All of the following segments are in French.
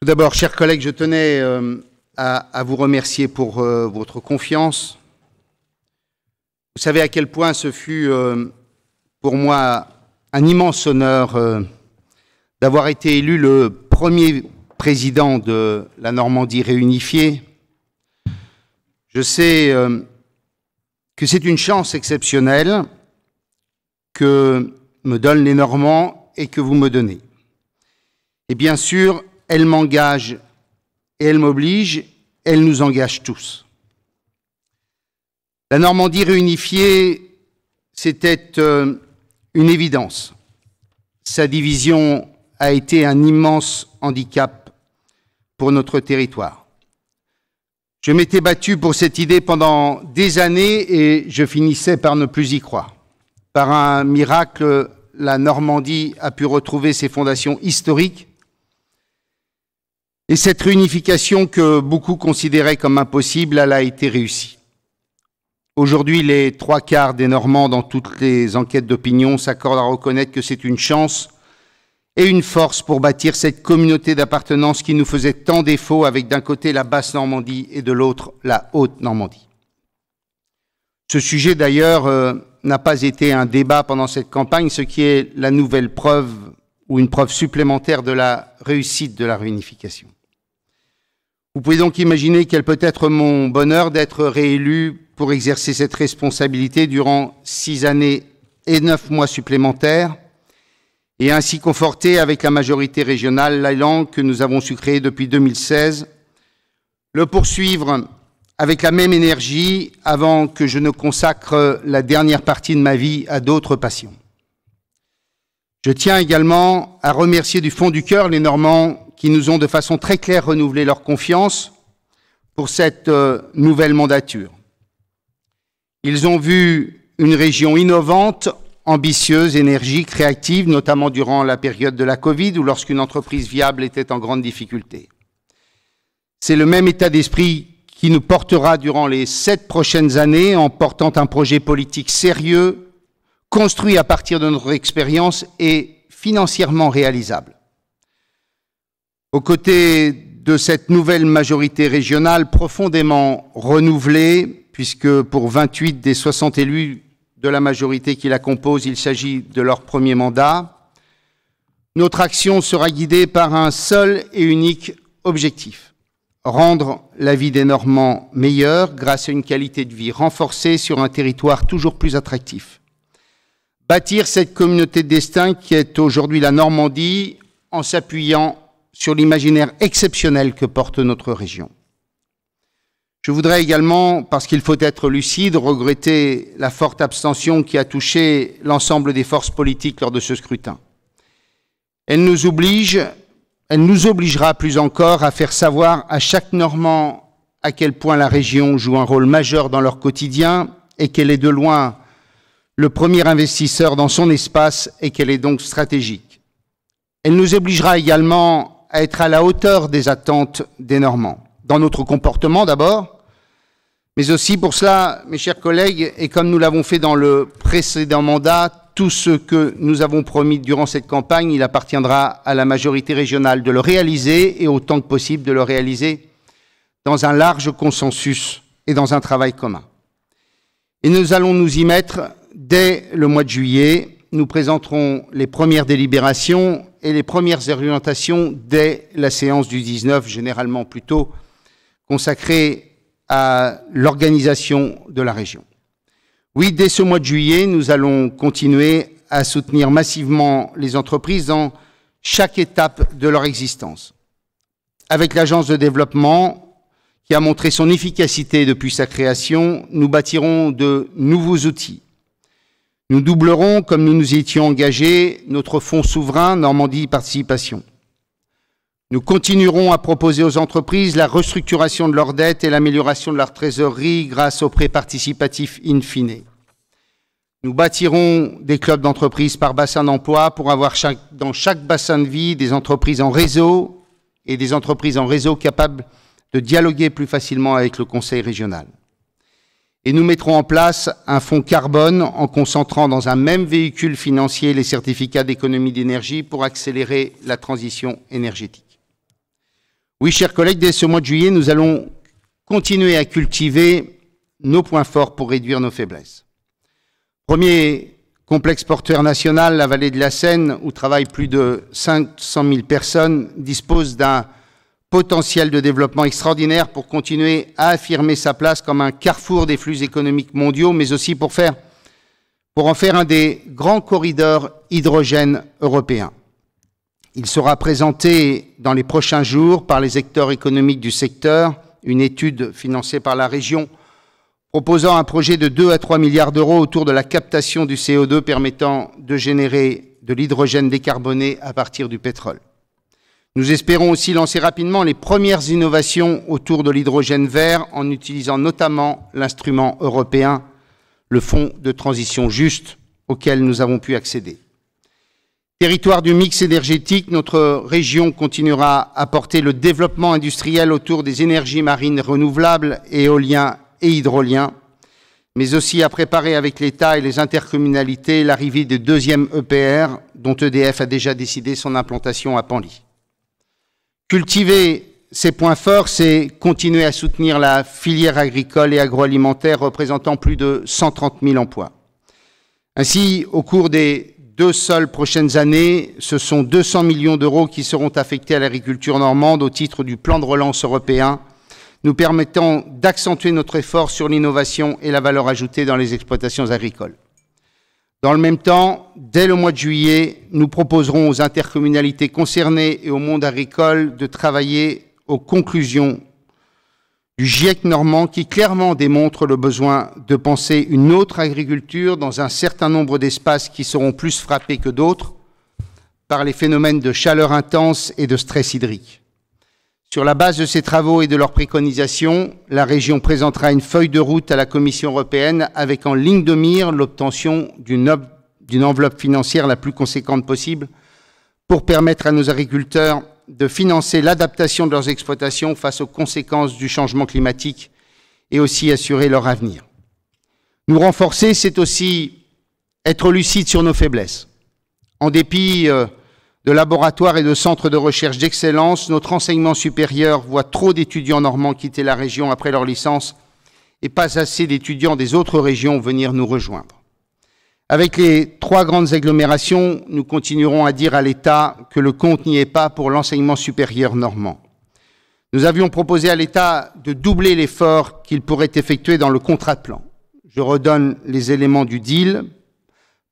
Tout d'abord, chers collègues, je tenais euh, à, vous remercier pour euh, votre confiance. Vous savez à quel point ce fut euh, pour moi un immense honneur d'avoir été élu le premier président de la Normandie réunifiée. Je sais que c'est une chance exceptionnelle que me donnent les Normands et que vous me donnez. Et bien sûr, elle m'engage et elle m'oblige, elle nous engage tous. La Normandie réunifiée, c'était euh, une évidence. Sa division a été un immense handicap pour notre territoire. Je m'étais battu pour cette idée pendant des années et je finissais par ne plus y croire. Par un miracle, la Normandie a pu retrouver ses fondations historiques et cette réunification que beaucoup considéraient comme impossible, elle a été réussie. Aujourd'hui, les trois quarts des Normands dans toutes les enquêtes d'opinion s'accordent à reconnaître que c'est une chance et une force pour bâtir cette communauté d'appartenance qui nous faisait tant défaut avec d'un côté la basse Normandie et de l'autre la haute Normandie. Ce sujet d'ailleurs euh, n'a pas été un débat pendant cette campagne, ce qui est la nouvelle preuve ou une preuve supplémentaire de la réussite de la réunification. Vous pouvez donc imaginer quel peut être mon bonheur d'être réélu pour exercer cette responsabilité durant six années et neuf mois supplémentaires, et ainsi conforter avec la majorité régionale la que nous avons su créer depuis 2016, le poursuivre avec la même énergie avant que je ne consacre la dernière partie de ma vie à d'autres passions. Je tiens également à remercier du fond du cœur les Normands qui nous ont de façon très claire renouvelé leur confiance pour cette euh, nouvelle mandature. Ils ont vu une région innovante, ambitieuse, énergique, créative, notamment durant la période de la Covid ou lorsqu'une entreprise viable était en grande difficulté. C'est le même état d'esprit qui nous portera durant les sept prochaines années en portant un projet politique sérieux, construit à partir de notre expérience et financièrement réalisable. Aux côtés de cette nouvelle majorité régionale profondément renouvelée, puisque pour 28 des 60 élus de la majorité qui la compose, il s'agit de leur premier mandat, notre action sera guidée par un seul et unique objectif rendre la vie des Normands meilleure grâce à une qualité de vie renforcée sur un territoire toujours plus attractif. Bâtir cette communauté de destin qui est aujourd'hui la Normandie en s'appuyant sur l'imaginaire exceptionnel que porte notre région. Je voudrais également, parce qu'il faut être lucide, regretter la forte abstention qui a touché l'ensemble des forces politiques lors de ce scrutin. Elle nous oblige, elle nous obligera plus encore à faire savoir à chaque Normand à quel point la région joue un rôle majeur dans leur quotidien et qu'elle est de loin le premier investisseur dans son espace et qu'elle est donc stratégique. Elle nous obligera également à être à la hauteur des attentes des Normands, dans notre comportement d'abord, mais aussi pour cela, mes chers collègues, et comme nous l'avons fait dans le précédent mandat, tout ce que nous avons promis durant cette campagne, il appartiendra à la majorité régionale de le réaliser et autant que possible de le réaliser dans un large consensus et dans un travail commun. Et nous allons nous y mettre Dès le mois de juillet, nous présenterons les premières délibérations et les premières orientations dès la séance du 19, généralement plutôt consacrée à l'organisation de la région. Oui, dès ce mois de juillet, nous allons continuer à soutenir massivement les entreprises dans chaque étape de leur existence. Avec l'agence de développement, qui a montré son efficacité depuis sa création, nous bâtirons de nouveaux outils nous doublerons, comme nous nous étions engagés, notre fonds souverain Normandie Participation. Nous continuerons à proposer aux entreprises la restructuration de leurs dettes et l'amélioration de leur trésorerie grâce aux prêts participatifs in fine. Nous bâtirons des clubs d'entreprises par bassin d'emploi pour avoir dans chaque bassin de vie des entreprises en réseau et des entreprises en réseau capables de dialoguer plus facilement avec le Conseil régional et nous mettrons en place un fonds carbone en concentrant dans un même véhicule financier les certificats d'économie d'énergie pour accélérer la transition énergétique. Oui, chers collègues, dès ce mois de juillet, nous allons continuer à cultiver nos points forts pour réduire nos faiblesses. Premier complexe porteur national, la vallée de la Seine, où travaillent plus de 500 000 personnes, dispose d'un potentiel de développement extraordinaire pour continuer à affirmer sa place comme un carrefour des flux économiques mondiaux, mais aussi pour, faire, pour en faire un des grands corridors hydrogène européens. Il sera présenté dans les prochains jours par les acteurs économiques du secteur, une étude financée par la région proposant un projet de 2 à 3 milliards d'euros autour de la captation du CO2 permettant de générer de l'hydrogène décarboné à partir du pétrole. Nous espérons aussi lancer rapidement les premières innovations autour de l'hydrogène vert en utilisant notamment l'instrument européen, le Fonds de transition juste, auquel nous avons pu accéder. Territoire du mix énergétique, notre région continuera à porter le développement industriel autour des énergies marines renouvelables, éolien et hydrolien, mais aussi à préparer avec l'État et les intercommunalités l'arrivée des deuxièmes EPR, dont EDF a déjà décidé son implantation à Panly. Cultiver ces points forts, c'est continuer à soutenir la filière agricole et agroalimentaire représentant plus de 130 000 emplois. Ainsi, au cours des deux seules prochaines années, ce sont 200 millions d'euros qui seront affectés à l'agriculture normande au titre du plan de relance européen, nous permettant d'accentuer notre effort sur l'innovation et la valeur ajoutée dans les exploitations agricoles. Dans le même temps, dès le mois de juillet, nous proposerons aux intercommunalités concernées et au monde agricole de travailler aux conclusions du GIEC normand qui clairement démontre le besoin de penser une autre agriculture dans un certain nombre d'espaces qui seront plus frappés que d'autres par les phénomènes de chaleur intense et de stress hydrique. Sur la base de ces travaux et de leurs préconisations, la région présentera une feuille de route à la Commission européenne avec en ligne de mire l'obtention d'une enveloppe financière la plus conséquente possible pour permettre à nos agriculteurs de financer l'adaptation de leurs exploitations face aux conséquences du changement climatique et aussi assurer leur avenir. Nous renforcer, c'est aussi être lucide sur nos faiblesses. En dépit euh, de laboratoires et de centres de recherche d'excellence, notre enseignement supérieur voit trop d'étudiants normands quitter la région après leur licence et pas assez d'étudiants des autres régions venir nous rejoindre. Avec les trois grandes agglomérations, nous continuerons à dire à l'État que le compte n'y est pas pour l'enseignement supérieur normand. Nous avions proposé à l'État de doubler l'effort qu'il pourrait effectuer dans le contrat de plan. Je redonne les éléments du deal.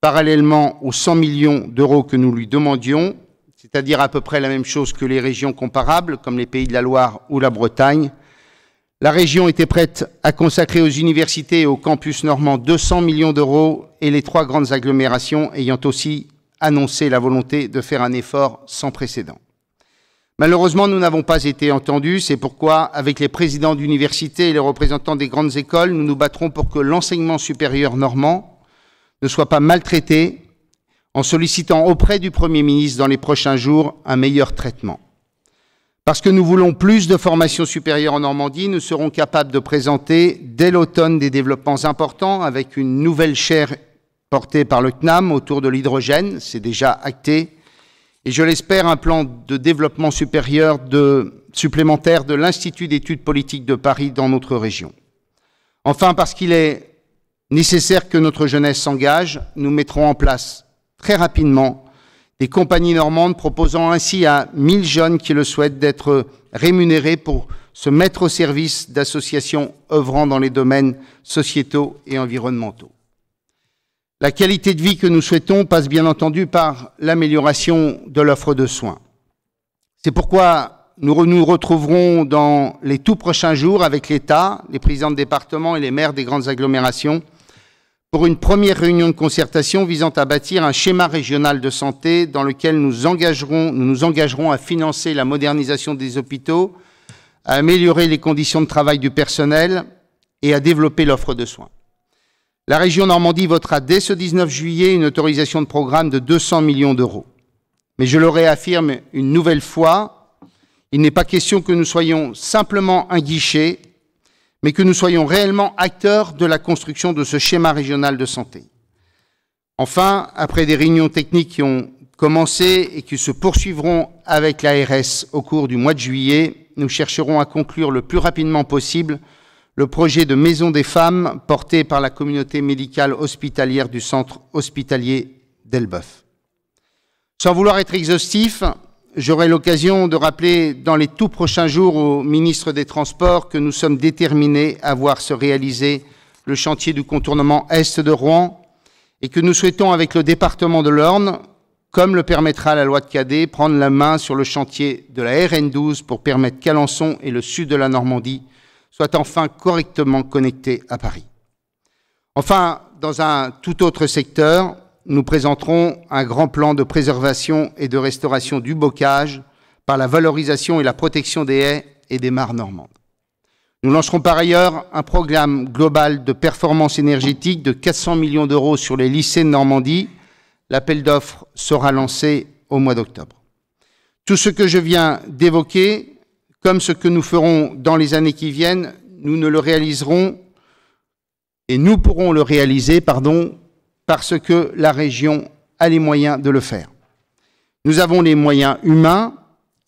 Parallèlement aux 100 millions d'euros que nous lui demandions, c'est-à-dire à peu près la même chose que les régions comparables, comme les pays de la Loire ou la Bretagne. La région était prête à consacrer aux universités et aux campus normands 200 millions d'euros et les trois grandes agglomérations ayant aussi annoncé la volonté de faire un effort sans précédent. Malheureusement, nous n'avons pas été entendus. C'est pourquoi, avec les présidents d'universités et les représentants des grandes écoles, nous nous battrons pour que l'enseignement supérieur normand ne soit pas maltraité en sollicitant auprès du Premier ministre dans les prochains jours un meilleur traitement. Parce que nous voulons plus de formation supérieure en Normandie, nous serons capables de présenter dès l'automne des développements importants avec une nouvelle chaire portée par le CNAM autour de l'hydrogène, c'est déjà acté, et je l'espère un plan de développement supérieur de, supplémentaire de l'Institut d'études politiques de Paris dans notre région. Enfin, parce qu'il est nécessaire que notre jeunesse s'engage, nous mettrons en place très rapidement des compagnies normandes proposant ainsi à 1000 jeunes qui le souhaitent d'être rémunérés pour se mettre au service d'associations œuvrant dans les domaines sociétaux et environnementaux. La qualité de vie que nous souhaitons passe bien entendu par l'amélioration de l'offre de soins. C'est pourquoi nous nous retrouverons dans les tout prochains jours avec l'État, les présidents de département et les maires des grandes agglomérations pour une première réunion de concertation visant à bâtir un schéma régional de santé dans lequel nous, nous nous engagerons à financer la modernisation des hôpitaux, à améliorer les conditions de travail du personnel et à développer l'offre de soins. La région Normandie votera dès ce 19 juillet une autorisation de programme de 200 millions d'euros. Mais je le réaffirme une nouvelle fois, il n'est pas question que nous soyons simplement un guichet mais que nous soyons réellement acteurs de la construction de ce schéma régional de santé. Enfin, après des réunions techniques qui ont commencé et qui se poursuivront avec l'ARS au cours du mois de juillet, nous chercherons à conclure le plus rapidement possible le projet de maison des femmes porté par la communauté médicale hospitalière du centre hospitalier d'Elbeuf. Sans vouloir être exhaustif, J'aurai l'occasion de rappeler dans les tout prochains jours au ministre des Transports que nous sommes déterminés à voir se réaliser le chantier du contournement Est de Rouen et que nous souhaitons, avec le département de l'Orne, comme le permettra la loi de Cadet, prendre la main sur le chantier de la RN12 pour permettre qu'Alençon et le sud de la Normandie soient enfin correctement connectés à Paris. Enfin, dans un tout autre secteur, nous présenterons un grand plan de préservation et de restauration du bocage par la valorisation et la protection des haies et des mares normandes. Nous lancerons par ailleurs un programme global de performance énergétique de 400 millions d'euros sur les lycées de Normandie. L'appel d'offres sera lancé au mois d'octobre. Tout ce que je viens d'évoquer, comme ce que nous ferons dans les années qui viennent, nous ne le réaliserons et nous pourrons le réaliser, pardon, parce que la région a les moyens de le faire. Nous avons les moyens humains,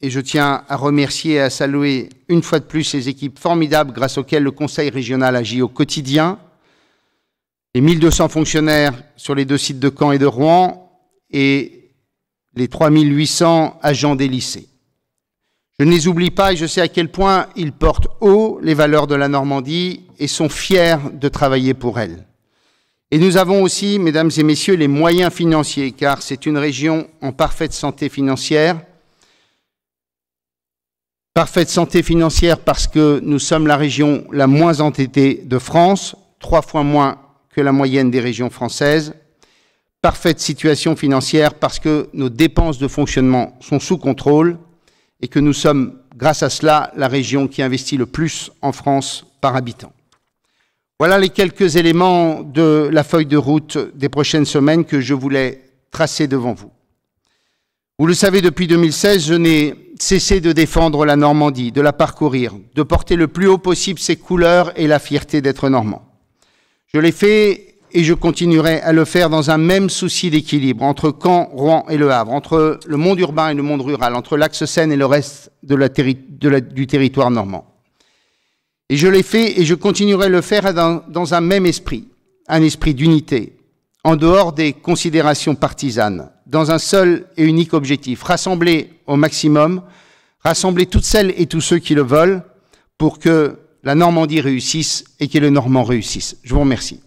et je tiens à remercier et à saluer une fois de plus les équipes formidables grâce auxquelles le Conseil régional agit au quotidien, les 1200 fonctionnaires sur les deux sites de Caen et de Rouen, et les 3800 agents des lycées. Je ne les oublie pas et je sais à quel point ils portent haut les valeurs de la Normandie et sont fiers de travailler pour elle. Et nous avons aussi, mesdames et messieurs, les moyens financiers, car c'est une région en parfaite santé financière. Parfaite santé financière parce que nous sommes la région la moins entêtée de France, trois fois moins que la moyenne des régions françaises. Parfaite situation financière parce que nos dépenses de fonctionnement sont sous contrôle et que nous sommes, grâce à cela, la région qui investit le plus en France par habitant. Voilà les quelques éléments de la feuille de route des prochaines semaines que je voulais tracer devant vous. Vous le savez, depuis 2016, je n'ai cessé de défendre la Normandie, de la parcourir, de porter le plus haut possible ses couleurs et la fierté d'être normand. Je l'ai fait et je continuerai à le faire dans un même souci d'équilibre entre Caen, Rouen et Le Havre, entre le monde urbain et le monde rural, entre l'axe Seine et le reste du territoire normand. Et je l'ai fait et je continuerai à le faire dans, un même esprit, un esprit d'unité, en dehors des considérations partisanes, dans un seul et unique objectif, rassembler au maximum, rassembler toutes celles et tous ceux qui le veulent pour que la Normandie réussisse et que le Normand réussisse. Je vous remercie.